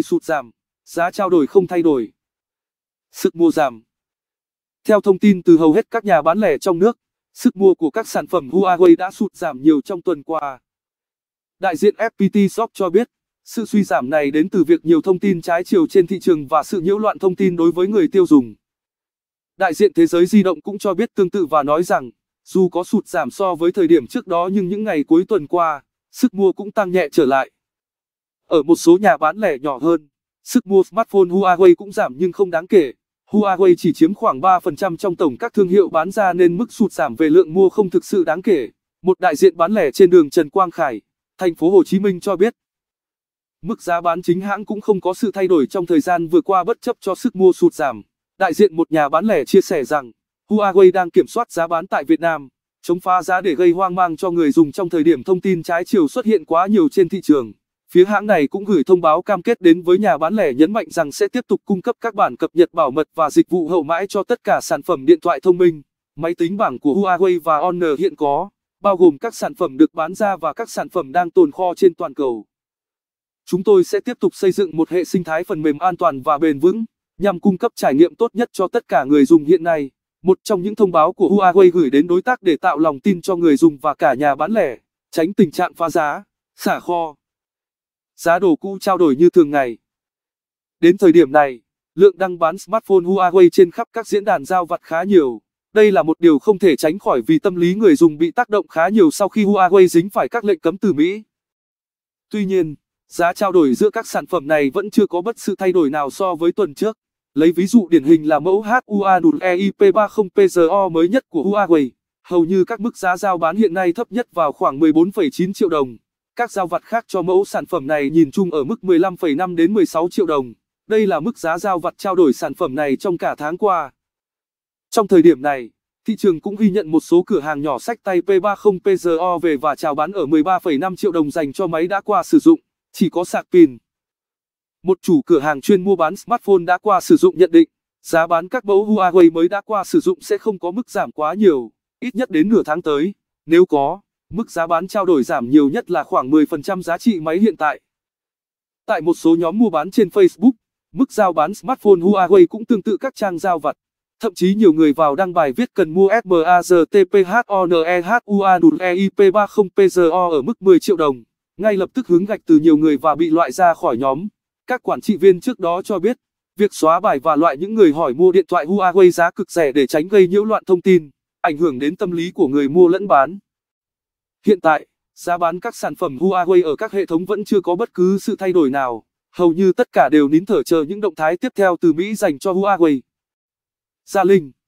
sụt giảm, giá trao đổi không thay đổi. Sức mua giảm Theo thông tin từ hầu hết các nhà bán lẻ trong nước, sức mua của các sản phẩm Huawei đã sụt giảm nhiều trong tuần qua. Đại diện FPT Shop cho biết, sự suy giảm này đến từ việc nhiều thông tin trái chiều trên thị trường và sự nhiễu loạn thông tin đối với người tiêu dùng. Đại diện Thế giới Di động cũng cho biết tương tự và nói rằng, dù có sụt giảm so với thời điểm trước đó nhưng những ngày cuối tuần qua, sức mua cũng tăng nhẹ trở lại. Ở một số nhà bán lẻ nhỏ hơn, sức mua smartphone Huawei cũng giảm nhưng không đáng kể. Huawei chỉ chiếm khoảng 3% trong tổng các thương hiệu bán ra nên mức sụt giảm về lượng mua không thực sự đáng kể. Một đại diện bán lẻ trên đường Trần Quang Khải, thành phố Hồ Chí Minh cho biết, mức giá bán chính hãng cũng không có sự thay đổi trong thời gian vừa qua bất chấp cho sức mua sụt giảm. Đại diện một nhà bán lẻ chia sẻ rằng, Huawei đang kiểm soát giá bán tại Việt Nam, chống phá giá để gây hoang mang cho người dùng trong thời điểm thông tin trái chiều xuất hiện quá nhiều trên thị trường. Phía hãng này cũng gửi thông báo cam kết đến với nhà bán lẻ nhấn mạnh rằng sẽ tiếp tục cung cấp các bản cập nhật bảo mật và dịch vụ hậu mãi cho tất cả sản phẩm điện thoại thông minh, máy tính bảng của Huawei và Honor hiện có, bao gồm các sản phẩm được bán ra và các sản phẩm đang tồn kho trên toàn cầu. Chúng tôi sẽ tiếp tục xây dựng một hệ sinh thái phần mềm an toàn và bền vững, nhằm cung cấp trải nghiệm tốt nhất cho tất cả người dùng hiện nay. Một trong những thông báo của Huawei gửi đến đối tác để tạo lòng tin cho người dùng và cả nhà bán lẻ, tránh tình trạng phá giá, xả kho giá đồ cũ trao đổi như thường ngày. Đến thời điểm này, lượng đăng bán smartphone Huawei trên khắp các diễn đàn giao vặt khá nhiều. Đây là một điều không thể tránh khỏi vì tâm lý người dùng bị tác động khá nhiều sau khi Huawei dính phải các lệnh cấm từ Mỹ. Tuy nhiên, giá trao đổi giữa các sản phẩm này vẫn chưa có bất sự thay đổi nào so với tuần trước. Lấy ví dụ điển hình là mẫu HUA EIP30PZO mới nhất của Huawei, hầu như các mức giá giao bán hiện nay thấp nhất vào khoảng 14,9 triệu đồng. Các giao vặt khác cho mẫu sản phẩm này nhìn chung ở mức 15,5 đến 16 triệu đồng. Đây là mức giá giao vặt trao đổi sản phẩm này trong cả tháng qua. Trong thời điểm này, thị trường cũng ghi nhận một số cửa hàng nhỏ sách tay P30 PZO về và chào bán ở 13,5 triệu đồng dành cho máy đã qua sử dụng, chỉ có sạc pin. Một chủ cửa hàng chuyên mua bán smartphone đã qua sử dụng nhận định, giá bán các mẫu Huawei mới đã qua sử dụng sẽ không có mức giảm quá nhiều, ít nhất đến nửa tháng tới, nếu có. Mức giá bán trao đổi giảm nhiều nhất là khoảng 10% giá trị máy hiện tại. Tại một số nhóm mua bán trên Facebook, mức giao bán smartphone Huawei cũng tương tự các trang giao vặt. Thậm chí nhiều người vào đăng bài viết cần mua SMAZTPHONEHUANEIP30PGO e e ở mức 10 triệu đồng, ngay lập tức hướng gạch từ nhiều người và bị loại ra khỏi nhóm. Các quản trị viên trước đó cho biết, việc xóa bài và loại những người hỏi mua điện thoại Huawei giá cực rẻ để tránh gây nhiễu loạn thông tin, ảnh hưởng đến tâm lý của người mua lẫn bán. Hiện tại, giá bán các sản phẩm Huawei ở các hệ thống vẫn chưa có bất cứ sự thay đổi nào, hầu như tất cả đều nín thở chờ những động thái tiếp theo từ Mỹ dành cho Huawei. Gia Linh